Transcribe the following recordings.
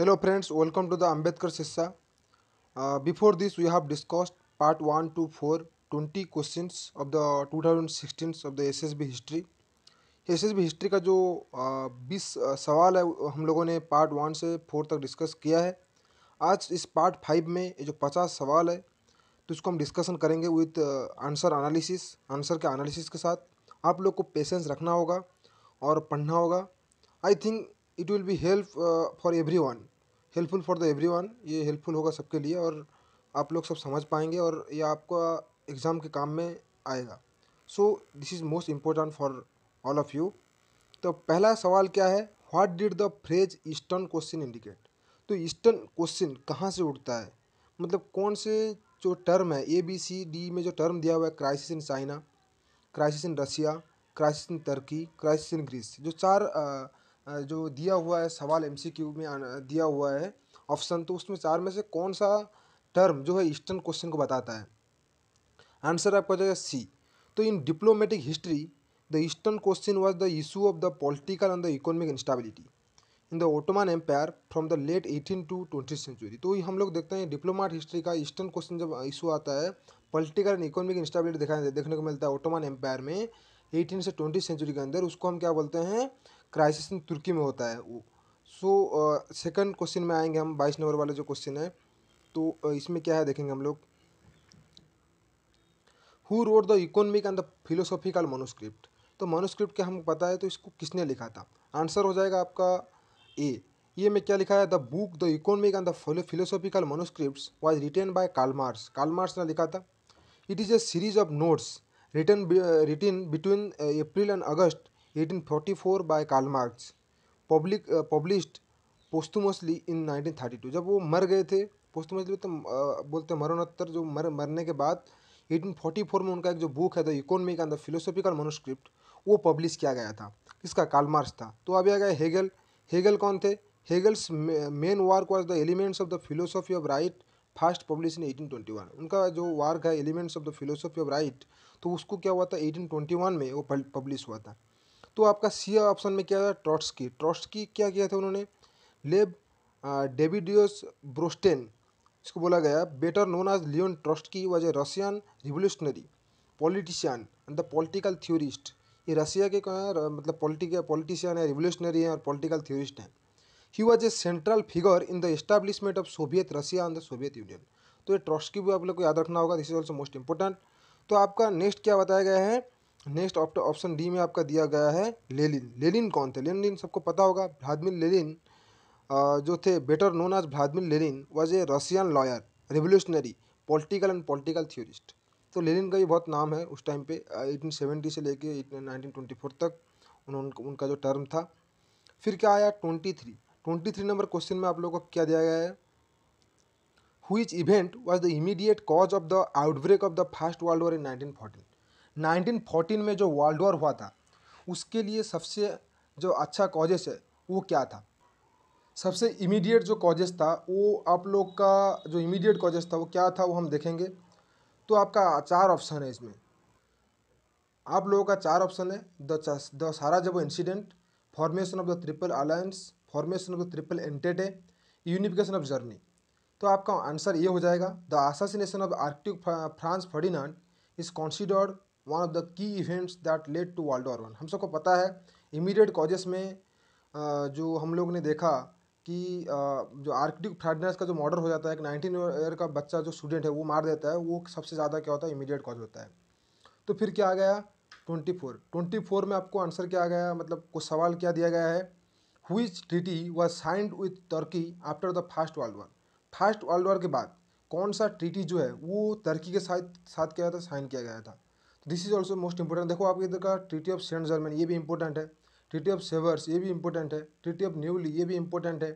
Hello friends welcome to the Ambedkar सिस्सा before this we have discussed part one to four twenty question of the two thousand sixteen of the S S B history S S B history का जो uh, बीस uh, सवाल है हम लोगों ने part one से फोर तक डिस्कस किया है आज इस पार्ट फाइव में ये जो पचास सवाल है तो इसको हम डिस्कशन करेंगे विथ आंसर अनालिसिस आंसर के अनालिसिस के साथ आप लोग को पेशेंस रखना होगा और पढ़ना होगा I think it will be help for every one helpful for the every one ये हेल्पफुल होगा सबके लिए और आप लोग सब समझ पाएंगे और ये आपका एग्ज़ाम के काम में आएगा so this is most important for all of you तो पहला सवाल क्या है what did the phrase eastern question indicate तो ईस्टर्न क्वेश्चन कहाँ से उठता है मतलब कौन से जो टर्म है ए बी सी डी में जो टर्म दिया हुआ है crisis in China crisis in Russia crisis in Turkey crisis in Greece जो चार uh, जो दिया हुआ है सवाल एम में दिया हुआ है ऑप्शन तो उसमें चार में से कौन सा टर्म जो है ईस्टर्न क्वेश्चन को बताता है आंसर आपका जाएगा सी तो in diplomatic history the eastern question was the issue of the political and the economic instability in the Ottoman empire from the late eighteen to twenty century तो ये हम लोग देखते हैं डिप्लोमाट हिस्ट्री का ईस्टर्न क्वेश्चन जब issue आता है पॉलिटिकल एंड इकोनॉमिक इंस्टेबिलिटी देखने को मिलता है ओटोमान एम्पायर में एटीन से ट्वेंटी सेंचुरी के अंदर उसको हम क्या बोलते हैं क्राइसिस इन तुर्की में होता है वो सो सेकंड क्वेश्चन में आएंगे हम बाईस नंबर वाला जो क्वेश्चन है तो uh, इसमें क्या है देखेंगे हम लोग who wrote the economic and the philosophical manuscript तो मोनोस्क्रिप्ट क्या हमको पता है तो इसको किसने लिखा था आंसर हो जाएगा आपका ए ये में क्या लिखा है the book the economic and the philosophical manuscript was written by Karl Marx Karl Marx ने लिखा था it is a series of notes return written between April and August eighteen forty four by Karl Marx public published posthumously in nineteen thirty two जब वो मर गए थे पोस्तुमसली तो बोलते मरणोत्तर जो मर मरने के बाद एटीन फोर्टी फोर में उनका एक जो बुक है the economic and the philosophical manuscript वो पब्लिश किया गया था किसका काल मार्क्स था तो अभी आ गया हेगल हेगल कौन थे Hegel's main work was the elements of the philosophy of right first publish in eighteen twenty one उनका जो वार्क है elements of the philosophy of right तो उसको क्या हुआ था एटीन ट्वेंटी वन में वो पब्लिश हुआ था तो आपका सी ऑप्शन में क्या था ट्रॉट्सकी ट्रॉट्सकी क्या किया था उन्होंने लेब डेविडियोस ब्रोस्टेन इसको बोला गया better known as Leon Trotsky was a Russian revolutionary politician and the political theorist ये रशिया के मतलब पॉलिटिकल पॉलिटिशियन है रिवोल्यूशनरी है और पॉलिटिकल थ्योरिस्ट हैं he was a central figure in the establishment of Soviet Russia and the Soviet union तो ये Trotsky भी आप लोग को याद रखना होगा this is also most important तो आपका नेक्स्ट क्या बताया गया है नेक्स्ट ऑप्शन डी में आपका दिया गया है लेलिन लेलिन कौन थे लेलिन सबको पता होगा भ्लादिमिर लेलिन जो थे better known as Vladimir Lenin was a Russian lawyer revolutionary political and political theorist तो लेलिन का भी बहुत नाम है उस टाइम पे 1870 से लेके 1924 तक उन्होंने उनका जो टर्म था फिर क्या आया 23 23 नंबर क्वेश्चन में आप लोगों को क्या दिया गया है हुई event was the immediate cause of the outbreak of the first world war in nineteen fourteen nineteen में जो वर्ल्ड वॉर हुआ था उसके लिए सबसे जो अच्छा कॉजेस है वो क्या था सबसे इमीडिएट जो कॉजेस था वो आप लोग का जो इमीडिएट कॉजेस था वो क्या था वो हम देखेंगे तो आपका चार ऑप्शन है इसमें आप लोगों का चार ऑप्शन है द द जब incident formation of the triple alliance formation of the triple entente unification of Germany तो आपका आंसर ये हो जाएगा the assassination of archduke Franz Ferdinand is considered one of the key events that led to world war one हम सबको पता है immediate causes में जो हम लोग ने देखा कि जो आर्कटिक फ्राइडनेस का जो मॉडर हो जाता है एक नाइनटीन ईयर का बच्चा जो स्टूडेंट है वो मार देता है वो सबसे ज़्यादा क्या होता है इमीडिएट कॉज होता है तो फिर क्या आ गया ट्वेंटी फोर ट्वेंटी फोर में आपको आंसर क्या आ गया मतलब कुछ सवाल क्या दिया गया है हुई treaty was signed with Turkey after the first world war first world war के बाद कौन सा ट्रीटी जो है वो टर्की के साथ साथ क्या था साइन किया गया था this is also most important देखो आपके इधर का ट्रिटी ऑफ सेंट जर्मन ये भी इंपॉर्टेंट है ट्रिटी ऑफ सेवर्स ये भी इंपॉर्टेंट है ट्रिटी ऑफ न्यूली ये भी इंपॉर्टेंट है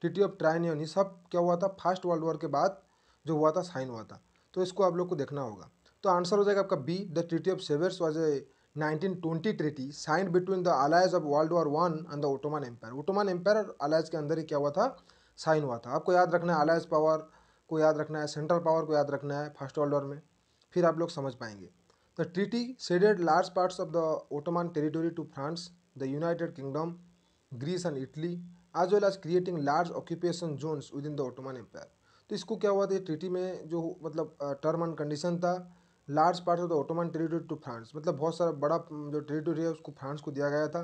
ट्रिटी ऑफ ट्राइनियन ये सब क्या हुआ था फर्स्ट वर्ल्ड वॉर के बाद जो हुआ था साइन हुआ था तो इसको आप लोग को देखना होगा तो आंसर हो जाएगा आपका B the treaty of Sevres was a nineteen twenty treaty sign between the allies of world war one and the Ottoman empire Ottoman empire और अलायज के अंदर ही क्या हुआ था साइन हुआ था आपको याद रखना है अलायज पावर को याद रखना है सेंट्रल पावर को याद रखना है फर्स्ट वर्ल्ड वॉर में फिर आप लोग समझ पाएंगे The treaty ceded large parts of the Ottoman territory to France, the United Kingdom, Greece and Italy as well as creating large occupation zones with in the Ottoman empire तो इसको क्या हुआ था ट्रीटी में जो मतलब टर्म एंड कंडीशन था large part of the Ottoman territory to France मतलब बहुत सारा बड़ा जो टेरिटोरी है उसको फ्रांस को दिया गया था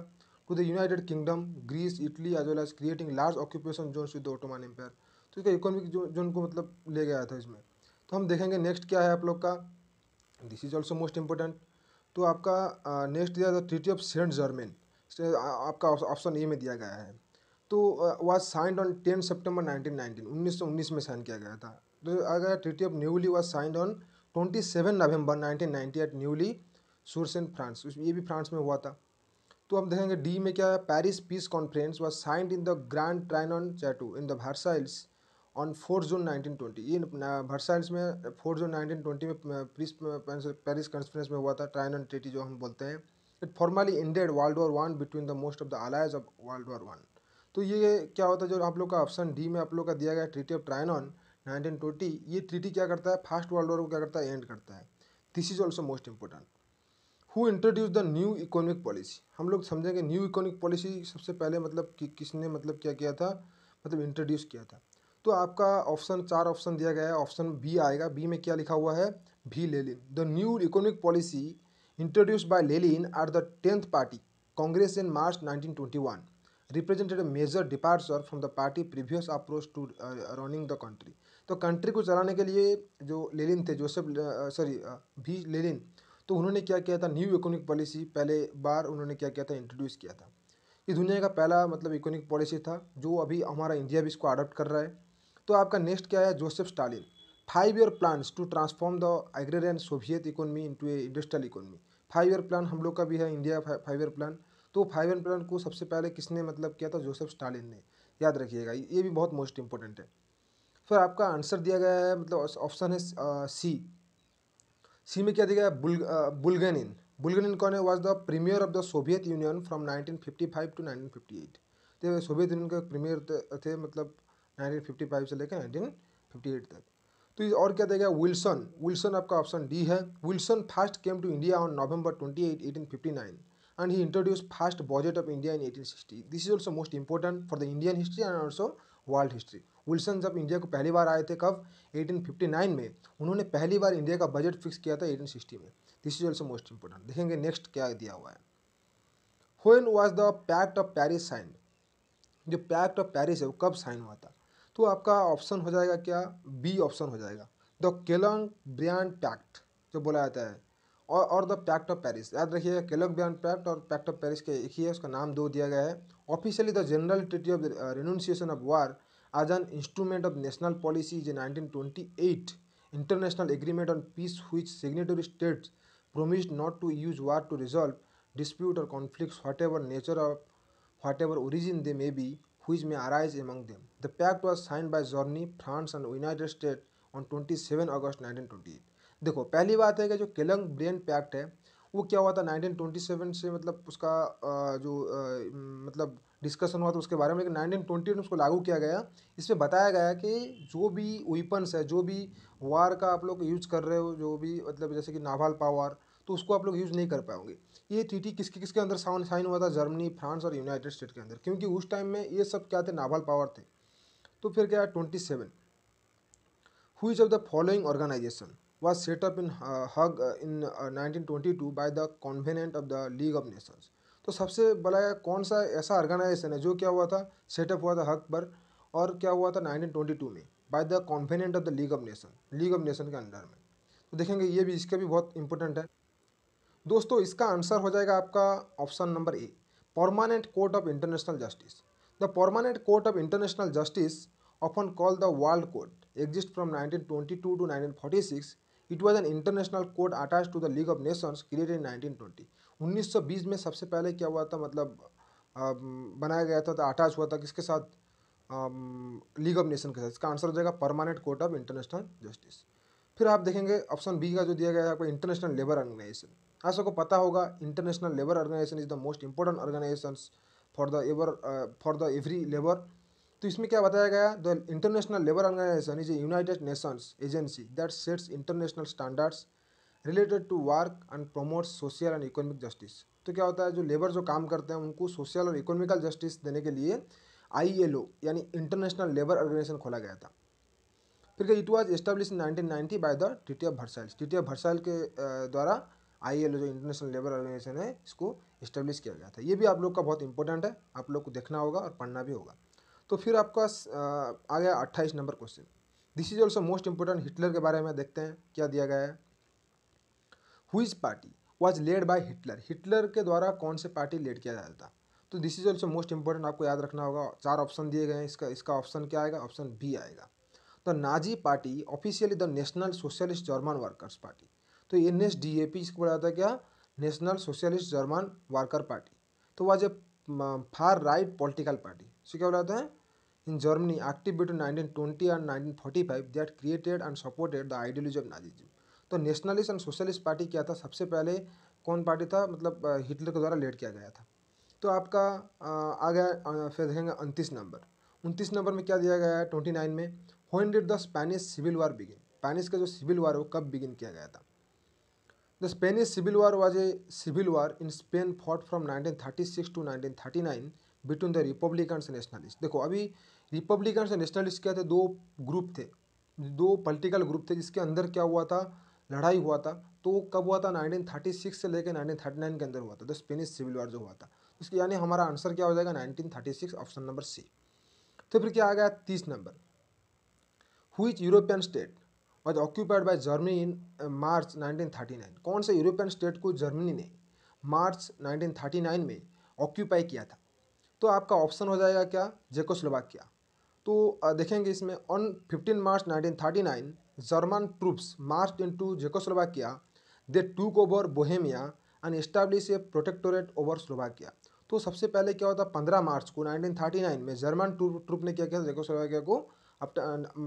to the United Kingdom Greece Italy as well as creating large occupation zones with the Ottoman empire तो इसका इकोनॉमिक जोन को मतलब ले गया था इसमें तो हम देखेंगे नेक्स्ट क्या है आप लोग का this is also most important तो आपका नेक्स्ट दिया था ट्रीटी ऑफ सेंट जर्मेन आपका ऑप्शन ए में दिया गया है तो was signed on ten September nineteen nineteen उन्नीस सौ उन्नीस में साइन किया गया था तो आ गया treaty of Neuilly was signed on twenty seven November nineteen ninety eight Neuilly sur in France ये भी फ्रांस में हुआ था तो हम देखेंगे डी में क्या है पेरिस पीस कॉन्फ्रेंस वह signed in the grand Trianon on chateau in the Versailles on four June 1920 ये वर्साइल्स में फोर जून 1920 में प्रिस पेरिस कॉन्फ्रेंस में हुआ था ट्राइन एंड ट्रेटी जो हम बोलते हैं it formally ended world war one between the most of the allies of world war one तो ये क्या होता है जो आप लोग का ऑप्शन डी में आप लोग का दिया गया ट्रीटी ऑफ नाइनटीन ट्वेंटी ये ट्रीटी क्या करता है फर्स्ट वर्ल्ड वॉर को क्या करता है एंड करता है this is also most important who introduce the new economic policy हम लोग समझेंगे न्यू इकोनॉमिक पॉलिसी सबसे पहले मतलब कि किसने मतलब क्या किया था मतलब इंट्रोड्यूस किया था तो आपका ऑप्शन चार ऑप्शन दिया गया है ऑप्शन बी आएगा बी में क्या लिखा हुआ है भी Lenin the new economic policy introduce by Lenin at the tenth party congress in March 1921 represented major departure from the party previous approach to running the country तो कंट्री को चलाने के लिए जो लेलिन थे जोसेफ सॉरी uh, uh, भी लेलिन तो उन्होंने क्या किया था न्यू इकोनॉमिक पॉलिसी पहले बार उन्होंने क्या किया था इंट्रोड्यूस किया था ये दुनिया का पहला मतलब इकोनॉमिक पॉलिसी था जो अभी हमारा इंडिया भी इसको अडॉप्ट कर रहा है तो आपका नेक्स्ट क्या है Joseph Stalin five year plans to transform the agrarian Soviet economy into a industrial economy five year plan हम लोग का भी है इंडिया फाइव ईयर प्लान तो फाइव ईयर प्लान को सबसे पहले किसने मतलब किया था जोसेफ स्टालिन ने याद रखिएगा ये भी बहुत मोस्ट इंपॉर्टेंट है फिर आपका आंसर दिया गया है मतलब ऑप्शन है सी सी में क्या दिया गया बुल बुलगेनिन बुलगेनिन कौन है was the premier of the Soviet union from five to nineteen eight तो सोवियत यूनियन का प्रीमियर थे मतलब नाइनटीन फिफ्टी फाइव से लेकर नाइनटीन फिफ्टी एट तक तो इस और क्या देगा विल्सन विल्सन आपका ऑप्शन डी है Wilson first came to India on November twenty eight eighteen fifty nine he introduce introduced budget of India in eighteen 1860. This is also most important for the Indian history and also world history Wilson जब India को पहली बार आए थे कब nine में उन्होंने पहली बार इंडिया का बजट फिक्स किया था सिक्सटी में this is also most important देखेंगे नेक्स्ट क्या दिया हुआ है when was the pact of Paris sign जो पैक्ट ऑफ पैरिस है वो कब साइन हुआ था तो आपका ऑप्शन हो जाएगा क्या बी ऑप्शन हो जाएगा द केलंग ब्रियान पैक्ट जो बोला जाता है और और द पैक्ट ऑफ पेरिस याद रखिएगा केलंग ब्रियान पैक्ट और पैक्ट ऑफ पेरिस के एक ही है उसका नाम दो दिया गया है officially the general treaty of renunciation of war as an instrument of national policy J nineteen twenty eight international agreement on peace which signatory states promise not to use war to resolve dispute और conflicts whatever nature of whatever origin they may be which may arise among them The pact was signed by Germany, France and United States on 27 August 1928 देखो पहली बात है कि जो Keylong brain pact है वो क्या हुआ था 1927 से मतलब उसका जो मतलब डिस्कशन हुआ था उसके बारे में लेकिन नाइनटीन एट में उसको लागू किया गया इसमें बताया गया कि जो भी वेपन्स है जो भी वार का आप लोग यूज कर रहे हो जो भी मतलब जैसे कि नाभाल पावर तो उसको आप लोग यूज़ नहीं कर पाओगे ये ट्रीटी किसके किसके अंदर साइन हुआ था जर्मनी फ्रांस और यूनाइटेड स्टेट के अंदर क्योंकि उस टाइम में ये सब क्या थे नाभाल पावर थे तो फिर क्या है twenty seven which of the following organization was set up in Hague in nineteen twenty two by the covenant of the league of nations तो सबसे बड़ा कौन सा ऐसा ऑर्गेनाइजेशन है जो क्या हुआ था सेटअप हुआ था हक पर और क्या हुआ था 1922 में by the covenant of the league of nation league of nation के अंडर में तो देखेंगे ये भी इसका भी बहुत इंपॉर्टेंट है दोस्तों इसका आंसर हो जाएगा आपका option number A permanent court of international justice The Permanent Court of International Justice, often called the World Court, exists from 1922 to 1946. It was an international court attached to the League of Nations created in 1920. 1920 में सबसे पहले क्या हुआ था मतलब बनाया गया था तो अटैच हुआ था किसके साथ लीग ऑफ नेशन के साथ इसका आंसर हो जाएगा permanent court of international justice फिर आप देखेंगे ऑप्शन बी का जो दिया गया है आपको इंटरनेशनल लेबर ऑर्गेनाइजेशन आप सबको पता होगा international labour organization is the most important organization for the ever for the every labour तो इसमें क्या बताया गया the international labour organization is United Nations agency that sets international standards related to work and promotes social and economic justice तो क्या होता है जो लेबर जो काम करते हैं उनको सोशल और इकोनॉमिकल जस्टिस देने के लिए आई यानी इंटरनेशनल लेबर ऑर्गेनाइजेशन खोला गया था फिर क्या it was establish in ninety by the T T F Versailles T T F Versailles के uh, द्वारा आई जो इंटरनेशनल लेबर ऑर्गेनाइजेशन है इसको इस्टेब्लिश किया गया था ये भी आप लोग का बहुत इंपॉर्टेंट है आप लोग को देखना होगा और पढ़ना भी होगा तो फिर आपका आ गया अट्ठाईस number question this is also most important Hitler के बारे में देखते हैं क्या दिया गया है which party was led by Hitler Hitler के द्वारा कौन से पार्टी लेड किया जाता था तो this is also most important आपको याद रखना होगा चार ऑप्शन दिए गए हैं इसका इसका ऑप्शन क्या आएगा ऑप्शन बी आएगा तो Nazi party officially the national socialist German workers party तो N S D A P इसको बोला जाता है क्या national socialist German worker party तो was a far right political party so क्या बोलाते तो हैं in Germany active between nineteen twenty and nineteen forty five that created and supported the ideology of Nazism तो नेशनलिस्ट एंड सोशलिस्ट पार्टी क्या था सबसे पहले कौन पार्टी था मतलब हिटलर के द्वारा लेड किया गया था तो आपका आ गया फिर देखेंगे उनतीस नंबर उनतीस नंबर में क्या दिया गया है ट्वेंटी नाइन में when did the Spanish civil war begin Spanish का जो सिविल वार है वो कब बिगिन किया गया था The Spanish Civil War was a civil war in Spain fought from 1936 to 1939 between the Republicans nationalist देखो अभी रिपब्लिकन्स और नेशनलिस्ट क्या थे दो ग्रुप थे दो पोलिटिकल ग्रुप थे जिसके अंदर क्या हुआ था लड़ाई हुआ था तो कब हुआ था 1936 से लेकर 1939 के अंदर हुआ था द स्पेनिश सिविल वार जो हुआ था उसके यानी हमारा आंसर क्या हो जाएगा 1936 ऑप्शन नंबर सी तो फिर क्या आ गया तीस नंबर which European state was occupied by Germany in March 1939 कौन से यूरोपियन स्टेट को जर्मनी ने मार्च 1939 में ऑक्यूपाई किया था तो आपका ऑप्शन हो जाएगा क्या जेकोस्लोवाकिया तो देखेंगे इसमें on 15 March 1939 German troops march in to Czechoslovakia they took over Bohemia and establish a protectorate over Slovakia तो सबसे पहले क्या होता पंद्रह मार्च को नाइन में जर्मन ट्रूप ने क्या किया था जेकोस्लोवाकिया को अप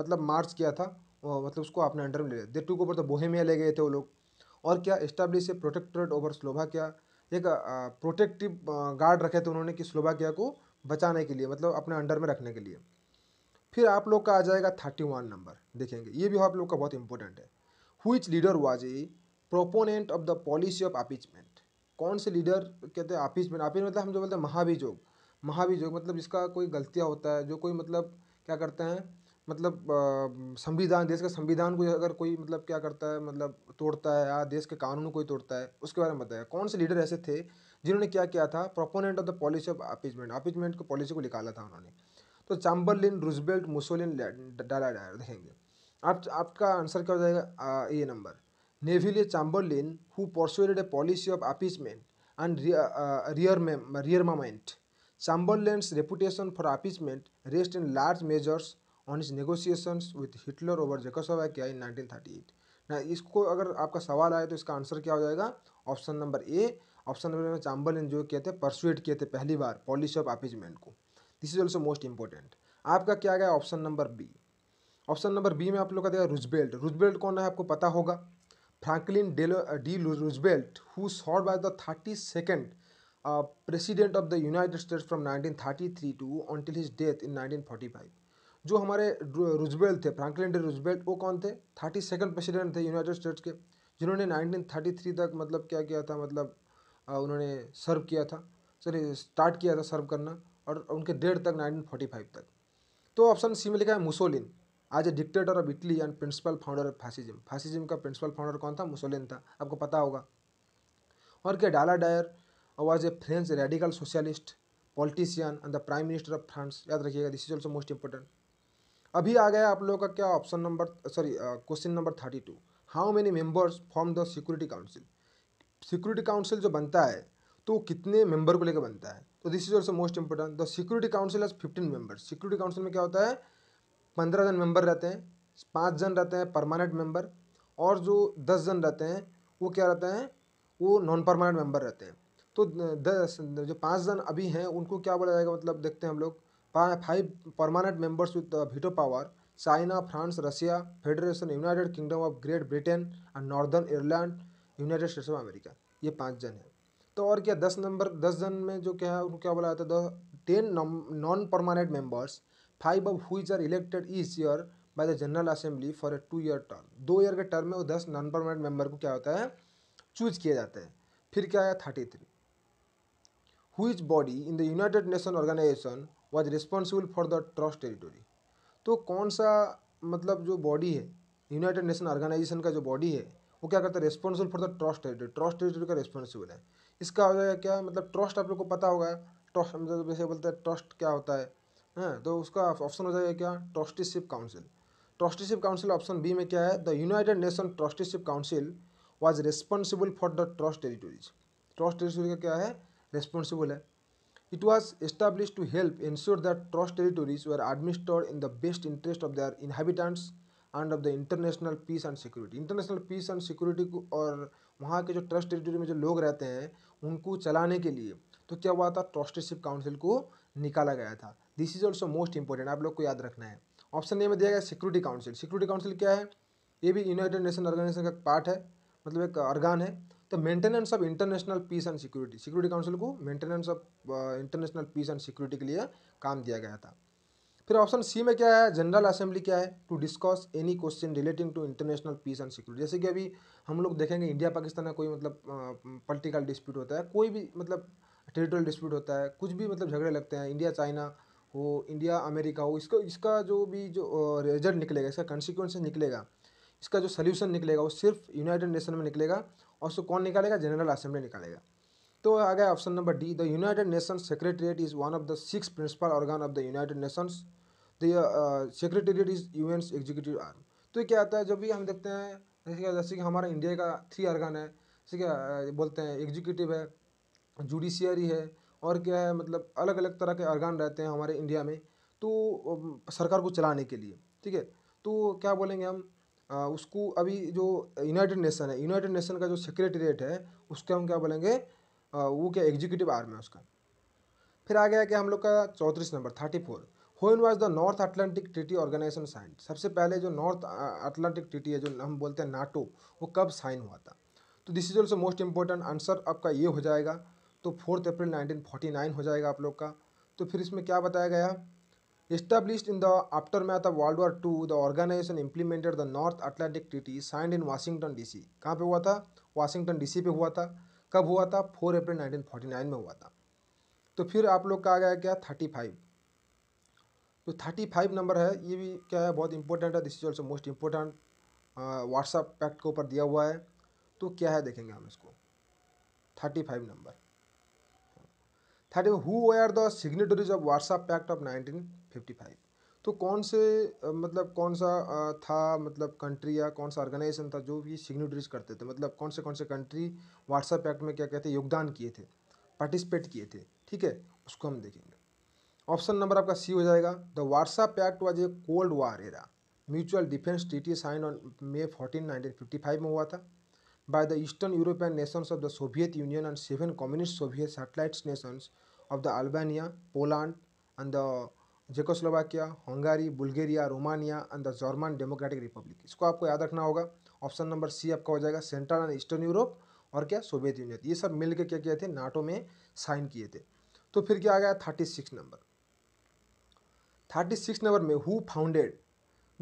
मतलब मार्च किया था मतलब उसको अपने अंडर में ले लिया टू को ऊपर तो बोहेमिया ले गए थे वो लोग और क्या इस्टाब्लिश है प्रोटेक्टेड ओवर स्लोवाकिया एक प्रोटेक्टिव गार्ड रखे थे उन्होंने कि स्लोवाकिया को बचाने के लिए मतलब अपने अंडर में रखने के लिए फिर आप लोग का आ जाएगा थर्टी वन नंबर देखेंगे ये भी आप लोग का बहुत इंपॉर्टेंट है which leader was a proponent of the policy of appeasement कौन से लीडर कहते हैं अपीचमेंट अपीच मतलब हम जो बोलते हैं महाभिजोग महाभिजोग मतलब जिसका कोई गलतियाँ होता है जो कोई मतलब क्या करते हैं मतलब संविधान देश का संविधान को अगर कोई मतलब क्या करता है मतलब तोड़ता है या देश के कानून कोई तोड़ता है उसके बारे में बताया कौन से लीडर ऐसे थे जिन्होंने क्या किया था proponent of the policy of appeasement appeasement की पॉलिसी को निकाला था उन्होंने तो चाम्बरलिन रूजबेल्ट मुसोलिन डाला डायर देखेंगे आप आपका आंसर क्या हो जाएगा A number Neville Chamberlain who persuaded a policy of appeasement rear rearmament. Chamberlain's reputation for appeasement rest in large measures on is negotiations with Hitler over Czechoslovakia in 1938 ना इसको अगर आपका सवाल आए तो इसका आंसर क्या हो जाएगा option number A option number में चाम्बल ने जो किए थे परसुएट किए थे पहली बार पॉलिसी ऑफ अपीजमेंट को this is also most important आपका क्या गया option number B option number B में आप लोग का देगा रुजबेल्ट रुजबेल्ट कौन है आपको पता होगा Franklin Delano Roosevelt who served by the thirty second president of the United States from 1933 to until his death forty 1945 जो हमारे रुजबेल थे फ्रैंकलिन डी रुजबेल वो कौन थे थर्टी सेकेंड प्रेसिडेंट थे यूनाइटेड स्टेट्स के जिन्होंने 1933 तक मतलब क्या किया था मतलब आ, उन्होंने सर्व किया था सॉरी स्टार्ट किया था सर्व करना और उनके डेट तक 1945 तक तो ऑप्शन सी में लिखा है Mussolini as a dictator of Italy and principal founder of fascism fascism का प्रिंसिपल फाउंडर कौन था मुसोलिन था आपको पता होगा और क्या Daladier was a French radical socialist politician and the prime minister of France याद रखिएगा this is also most important अभी आ गया आप लोगों का क्या option number sorry question number thirty two how many members form the security council security council जो बनता है तो कितने मेंबर को लेकर बनता है तो this is also most important the security council has fifteen members security council में क्या होता है पंद्रह जन मेंबर रहते हैं पाँच जन रहते हैं परमानेंट मेंबर और जो दस जन रहते हैं वो क्या रहते हैं वो नॉन परमानेंट मेंबर रहते हैं तो दस जो पाँच जन अभी हैं उनको क्या बोला जाएगा मतलब देखते हैं हम लोग five permanent members with the power China France Russia federation United Kingdom of Great Britain and Northern Ireland United States of America ये पाँच जन है तो और क्या दस नंबर दस जन में जो क्या है उनको क्या बोला जाता है ten non permanent members five of which are elected each year by the general assembly for a two year term दो ईयर के टर्म में वो दस नॉन परमानेंट मेंबर को क्या होता है चूज किया जाता है फिर क्या है thirty three which body in the United Nation organization was responsible for the trust territory तो कौन सा मतलब जो बॉडी है यूनाइटेड नेशन ऑर्गेनाइजेशन का जो बॉडी है वो क्या करता है responsible for the trust territory trust territory का रिस्पॉन्सिबल है इसका हो जाएगा क्या मतलब ट्रस्ट आप लोग को पता होगा ट्रस्ट मतलब जैसे बोलते हैं ट्रस्ट क्या होता है हाँ तो उसका ऑप्शन हो जाएगा क्या trusteeship council trusteeship council option B में क्या है the United Nation trusteeship council was responsible for the trust territories trust territory का क्या है रिस्पॉन्सिबल है It was established to help ensure that trust territories were administered in the best interest of their inhabitants and of the international peace and security international peace and security को और वहाँ के जो trust territory में जो लोग रहते हैं उनको चलाने के लिए तो क्या हुआ था ट्रस्टीशिप काउंसिल को निकाला गया था this is also most important आप लोग को याद रखना है ऑप्शन ए में दिया गया सिक्योरिटी काउंसिल सिक्योरिटी काउंसिल क्या है ये भी यूनाइटेड नेशन ऑर्गेनाइजेशन का पार्ट है मतलब एक अर्गान है the maintenance of international peace and security security council को maintenance of international peace and security के लिए काम दिया गया था फिर ऑप्शन सी में क्या है जनरल असेंबली क्या है to discuss any question relating to international peace and security जैसे कि अभी हम लोग देखेंगे इंडिया पाकिस्तान का कोई मतलब पॉलिटिकल uh, डिस्प्यूट होता है कोई भी मतलब टेरिटोरियल डिस्प्यूट होता है कुछ भी मतलब झगड़े लगते हैं इंडिया चाइना हो इंडिया अमेरिका हो इसका इसका जो भी जो रिजल्ट uh, निकलेगा इसका कंसिक्वेंस निकलेगा इसका जो सोल्यूशन निकलेगा वो सिर्फ यूनाइटेड नेशन में निकलेगा और उसको कौन निकालेगा जनरल असेंबली निकालेगा तो आ गया option number D the United Nations secretariat is one of the six principal organ of the United Nations the secretariat is U N executive arm तो क्या आता है जब भी हम देखते हैं जैसे जैसे कि हमारा इंडिया का थ्री ऑर्गन है जैसे क्या uh, बोलते हैं एग्जीक्यूटिव है जुडिशियरी है और क्या है मतलब अलग अलग तरह के ऑर्गन रहते हैं हमारे इंडिया में तो um, सरकार को चलाने के लिए ठीक है तो क्या बोलेंगे हम उसको अभी जो यूनाइटेड नेशन है यूनाइटेड नेशन का जो सेक्रेटरीट है उसका हम क्या बोलेंगे वो क्या एग्जीक्यूटिव आर्म है उसका फिर आ गया कि हम लोग का चौंतीस नंबर thirty four when was the North Atlantic treaty organization sign सबसे पहले जो नॉर्थ अटलांटिक ट्रिटी है जो हम बोलते हैं नाटो वो कब साइन हुआ था तो this is also most important answer आपका ये हो जाएगा तो फोर्थ अप्रैल नाइन हो जाएगा आप लोग का तो फिर इसमें क्या बताया गया Established in the aftermath of World War II, the organization implemented the North Atlantic Treaty signed in Washington DC कहाँ पे हुआ था वाशिंगटन डीसी पे हुआ था कब हुआ था 4 अप्रैल 1949 में हुआ था तो फिर आप लोग का आ गया क्या 35 तो 35 नंबर है ये भी क्या है बहुत इंपॉर्टेंट है this is also most important व्हाट्सअप पैक्ट के ऊपर दिया हुआ है तो क्या है देखेंगे हम इसको 35 number thirty who we are the signatories of व्हाट्सअप pact of nineteen fifty five तो कौन से मतलब कौन सा था मतलब कंट्री या कौन सा ऑर्गेनाइजेशन था जो भी सिग्नेटरीज करते थे मतलब कौन से कौन से कंट्री व्हाट्सएप एक्ट में क्या कहते हैं योगदान किए थे पार्टिसिपेट किए थे ठीक है उसको हम देखेंगे ऑप्शन नंबर आपका सी हो जाएगा द व्हाट्सएप pact was a cold war era mutual defence treaty sign on May fourteen nineteen fifty five में हुआ था by the eastern European nations of the Soviet union and seven communist Soviet satellites nations of the Albania Poland and the Czechoslovakia Hungary Bulgaria Romania and the German democratic republic इसको आपको याद रखना होगा option number सी आपका हो जाएगा central and eastern Europe और क्या सोवियत यूनियन ये सब मिलकर क्या किए थे नाटो में साइन किए थे तो फिर क्या आ गया thirty six number thirty six number में who founded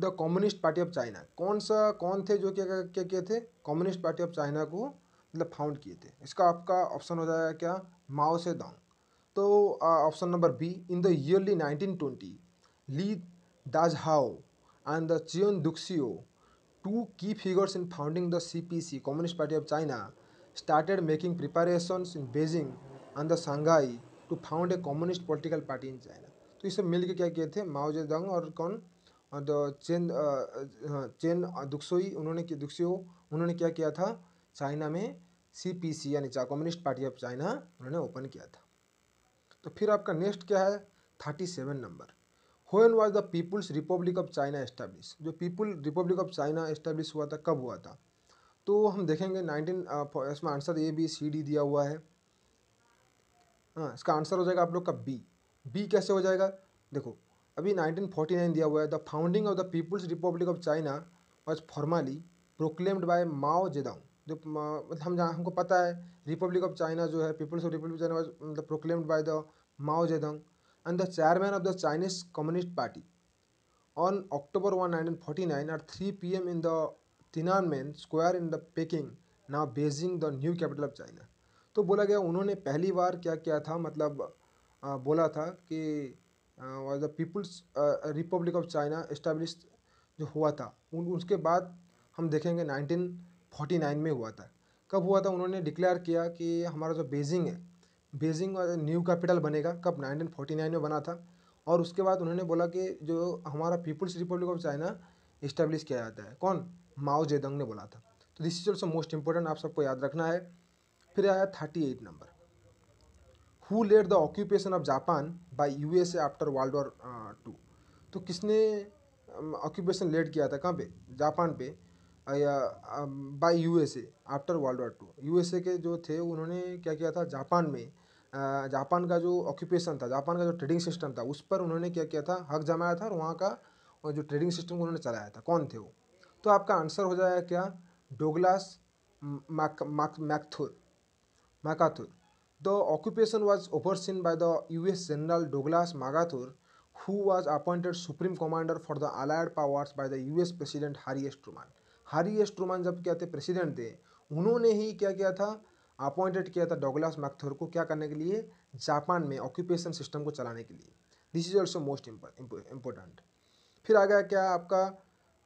the communist party of China कौन सा कौन थे जो क्या क्या किए थे कम्युनिस्ट पार्टी ऑफ चाइना को मतलब फाउंड किए थे इसका आपका ऑप्शन हो जाएगा क्या माओ से दोंग तो option number B in the early 1920 twenty Li Dazhao and the Chen Duxiu two key figures in founding the C P C Communist party of China started making preparations in Beijing and the Shanghai to found a communist political party in China तो इसे मिलकर क्या किए थे दंग और कौन the chain chain दुक्सोई उन्होंने दुक्सियो उन्होंने क्या किया था चाइना में सी पी सी यानी कम्युनिस्ट पार्टी ऑफ चाइना उन्होंने ओपन किया था तो फिर आपका नेक्स्ट क्या है thirty seven number when was the People's Republic of China establish जो People Republic of China establish हुआ था कब हुआ था तो हम देखेंगे नाइनटीन इसमें answer A B C D दिया हुआ है हाँ इसका आंसर हो जाएगा आप लोग का बी बी कैसे हो जाएगा देखो अभी 1949 दिया हुआ है the founding of the People's Republic of China was formally proclaimed by Mao Zedong जो मतलब हम जहाँ हमको पता है रिपब्लिक ऑफ चाइना जो है पीपल्स ऑफ रिपब्लिक चाइना मतलब proclaimed by the Mao Zedong the Chinese Communist Party on October one nineteen forty nine are three P M in the Tiananmen Square in the Peking now Beijing the new capital of China तो बोला गया उन्होंने पहली बार क्या किया था मतलब आ, बोला था कि the People's Republic of China establish जो हुआ था उन उसके बाद हम देखेंगे नाइनटीन फोर्टी नाइन में हुआ था कब हुआ था उन्होंने डिक्लेयर किया कि हमारा जो बेजिंग है बेजिंग न्यू कैपिटल बनेगा कब नाइनटीन फोर्टी नाइन में बना था और उसके बाद उन्होंने बोला कि जो हमारा People's Republic of China establish किया जाता है कौन माओ जेदंग ने बोला था तो this is also most important आप सबको याद रखना है फिर आया thirty eight number who led the occupation of Japan by USA after World War two तो किसने ऑक्यूपेशन um, लेड किया था कहाँ पे जापान पे by U S A after World War two U S A के जो थे उन्होंने क्या किया था जापान में uh, जापान का जो ऑक्यूपेशन था जापान का जो ट्रेडिंग सिस्टम था उस पर उन्होंने क्या किया था हक जमाया था और वहाँ का जो ट्रेडिंग सिस्टम उन्होंने चलाया था कौन थे वो तो आपका आंसर हो जाएगा क्या Douglas MacArthur MacArthur The occupation was overseen by the US general Douglas MacArthur who was appointed Supreme Commander for the Allied Powers by the U S president S. Truman. Harry S Truman जब क्या थे president थे उन्होंने ही क्या किया था appointed किया था डोगलास मैक्थोर को क्या करने के लिए जापान में ऑक्यूपेशन सिस्टम को चलाने के लिए this is also most important फिर आ गया क्या आपका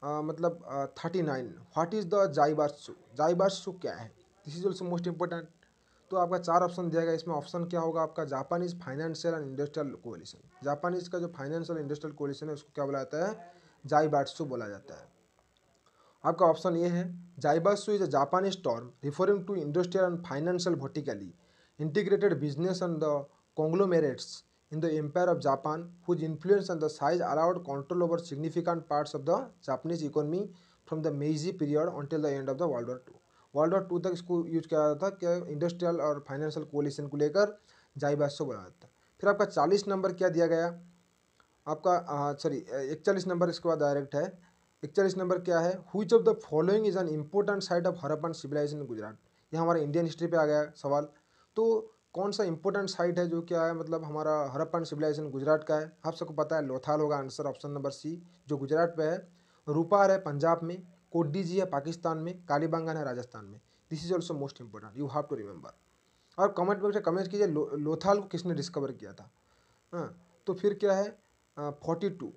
आ, मतलब thirty nine what is the zaibatsu zaibatsu क्या है this is also most important तो आपका चार ऑप्शन दिया गया इसमें ऑप्शन क्या होगा आपका Japanese financial and industrial coalition Japanese का जो फाइनेंशियल इंडस्ट्रियल कोलिशन है उसको क्या बोला जाता है जाइबार्सु बोला जाता है आपका ऑप्शन ये है जाइबासु is a Japanese storm referring to industrial and financial vertically integrated business on the conglomerates in the Empire of Japan whose influence on the size allowed control over significant parts of the Japanese economy from the Meiji period until the end of the World War two world War two तक इसको use किया जाता था क्या industrial और financial collision को लेकर जाइबासो बोला जाता फिर आपका चालीस नंबर क्या दिया गया आपका सॉरी इकचालीस नंबर इसके बाद डायरेक्ट है इकतालीस नंबर क्या है which of the following is an important site of Harappan civilization Gujarat यह हमारा इंडियन हिस्ट्री पे आ गया सवाल तो कौन सा इंपॉर्टेंट साइट है जो क्या है मतलब हमारा हरप्पन सिविलाइजेशन गुजरात का है आप सबको पता है लोथाल होगा आंसर ऑप्शन नंबर सी जो गुजरात पे है रूपार है पंजाब में कोड्डी जी है पाकिस्तान में कालीबांगन है राजस्थान में this is also most important you have to remember और कमेंट बॉक्स में कमेंट कीजिए लो, लोथाल को किसने डिस्कवर किया था हाँ तो फिर क्या है forty two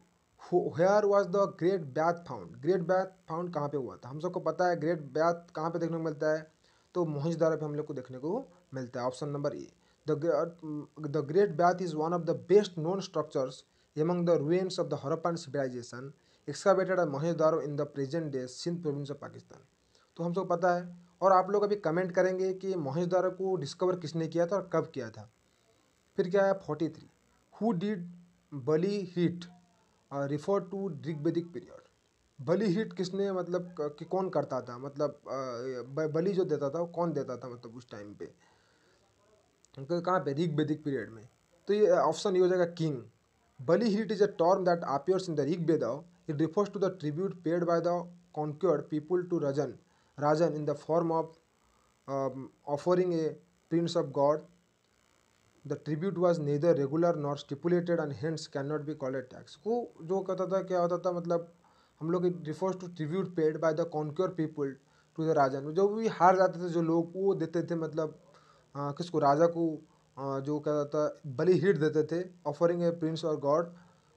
where was the great bath found great bath found कहाँ पे हुआ था हम सबको पता है ग्रेट बैथ कहाँ पे देखने को मिलता है तो मोहजदारा पे हम लोग को देखने को मिलता है option number A the great bath is one of the best known structures among the ruins of the Harappan civilization excavated at Mohenjo-daro in the present day Sindh province of तो हम सबको पता है और आप लोग अभी कमेंट करेंगे कि मोहनजोदारो को डिस्कवर किसने किया था और कब किया था फिर क्या है forty three who did bali hit refer to Rigvedic period bali hit किसने मतलब कि कौन करता था मतलब uh, बलि जो देता था वो कौन देता था मतलब उस टाइम पे कहाँ पे ऋग्वेदिक पीरियड में तो ये ऑप्शन uh, ये हो जाएगा king bali hit is a term that appears in the Rigveda it refers to the tribute paid by the conquered people to rajan rajan in the form of offering a prince of god the tribute was neither regular nor stipulated and hence can not be called tax वो जो कहता था क्या होता था मतलब हम लोग refers to tribute paid by the conquer people to the raja जो भी हार जाते थे जो लोग वो देते थे मतलब आ, किसको राजा को आ, जो कहता था बलि हिट देते थे ऑफरिंग ए प्रिंस और god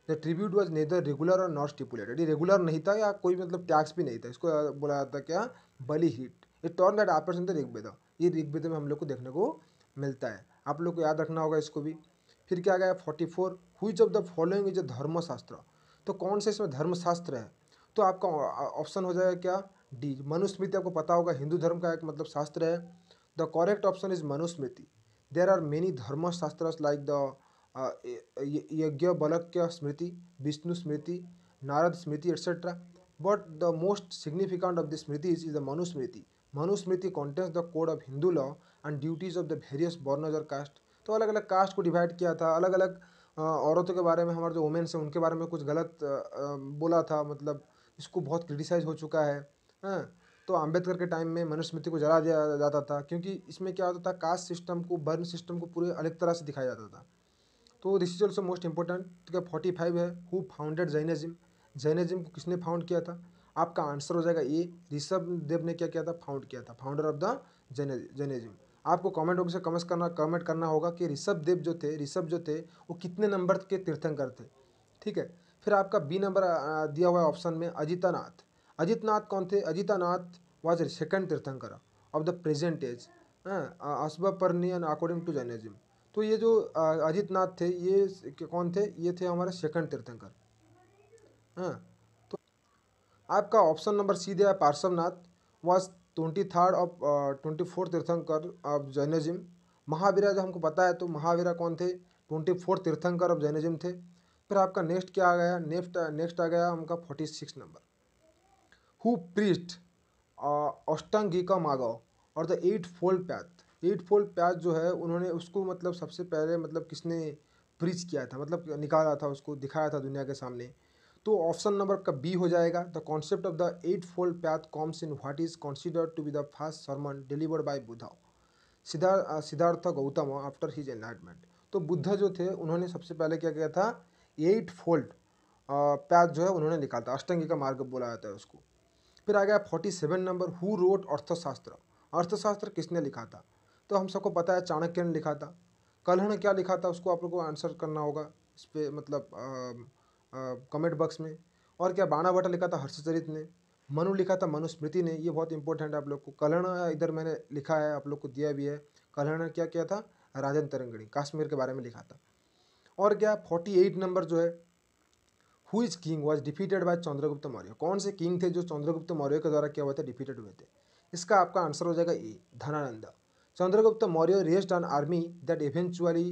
the tribute was neither regular और नॉट स्टिपुलेटेड ये रेगुलर नहीं था या कोई मतलब टैक्स भी नहीं था इसको बोला जाता क्या बलि हिट ये term that appears in the तो ऋग्वेद ये ऋग्वेद में हम लोग को देखने को मिलता है आप लोग को याद रखना होगा इसको भी फिर क्या गया forty four which of the following is a Dharmashastra तो कौन सा इसमें धर्मशास्त्र है तो आपका ऑप्शन हो जाएगा क्या डी मनुस्मृति आपको पता होगा हिंदू धर्म का एक मतलब शास्त्र है the correct option is Manusmriti there are many Dharmashastra like the Yajnavalkya Smriti Vishnu Smriti Narada Smriti etcetera but the most significant of the Smriti is the Manusmriti Manusmriti contains the code of Hindu law and duties of the various varnas और कास्ट तो अलग अलग कास्ट को divide किया था अलग अलग औरतों के बारे में हमारे जो वुमेन्स हैं उनके बारे में कुछ गलत बोला था मतलब इसको बहुत क्रिटिसाइज हो चुका है हाँ तो अम्बेडकर के टाइम में मनुस्मृति को जला दिया जाता था क्योंकि इसमें क्या होता था कास्ट सिस्टम को बर्न सिस्टम को पूरे अलग तरह से दिखाया जाता था तो this is also most important तो फोर्टी फाइव है हु फाउंडेड जैनिज्म जैनिज्म को किसने फाउंड किया था आपका आंसर हो जाएगा ए ऋषभ देव ने क्या किया था फाउंड किया था फाउंडर ऑफ द जैनजिम आपको कमेंट बॉक्स में कमेंट करना कमेंट करना होगा कि ऋषभ देव जो थे ऋषभ जो थे वो कितने नंबर के तीर्थंकर थे ठीक है फिर आपका बी नंबर दिया हुआ है ऑप्शन में अजितानाथ नाथ अजित नाथ कौन थे Ajitanath Nath was second tirthankara of the present age असबा परनी एंड अकॉर्डिंग टू जर्नलिज्म तो ये जो अजित नाथ थे ये कौन थे ये थे हमारे सेकंड तीर्थंकर हाँ, तो आपका ऑप्शन नंबर सी दिया Parshvanath was twenty third of twenty fourth tirthankara of Jainism Mahavira जो हमको पता है तो महावीरा कौन थे twenty fourth tirthankara of Jainism थे फिर आपका नेक्स्ट क्या आ गया नेक्स्ट नेक्स्ट आ गया हमका forty six number who preached Ashtangika Marga और the eight fold path eight fold path जो है उन्होंने उसको मतलब सबसे पहले मतलब किसने प्रीच किया था मतलब निकाला था उसको दिखाया था दुनिया के सामने तो ऑप्शन नंबर का बी हो जाएगा the concept of the eight fold path comes in what is considered to be the first sermon delivered by Buddha Siddhartha Siddhartha Gautam after his enlightenment तो बुद्ध जो थे उन्होंने सबसे पहले क्या किया था एट फोल्ड पैथ जो है उन्होंने निकाला था अष्टंगी का मार्ग बोला जाता है उसको फिर आ गया forty seven number who wrote Arthashastra Arthashastra किसने लिखा था तो हम सबको पता है चाणक्य ने लिखा था कलहण ने क्या लिखा था उसको आप लोग को आंसर करना होगा इस पर मतलब आ, कमेंट बॉक्स में और क्या बाणा भट्ट लिखा था हर्षचरित ने मनु लिखा था मनुस्मृति ने ये बहुत इंपॉर्टेंट है आप लोग को कलहण इधर मैंने लिखा है आप लोग को दिया भी है कलहण क्या किया था राजन तरंगणी काश्मीर के बारे में लिखा था और क्या फोर्टी एट नंबर जो है who is king was defeated by Chandragupta Maurya कौन से किंग थे जो चंद्रगुप्त मौर्य के द्वारा क्या हुआ था डिफीटेड हुए थे इसका आपका आंसर हो जाएगा A Dhanananda Chandragupta Maurya raised an army that eventually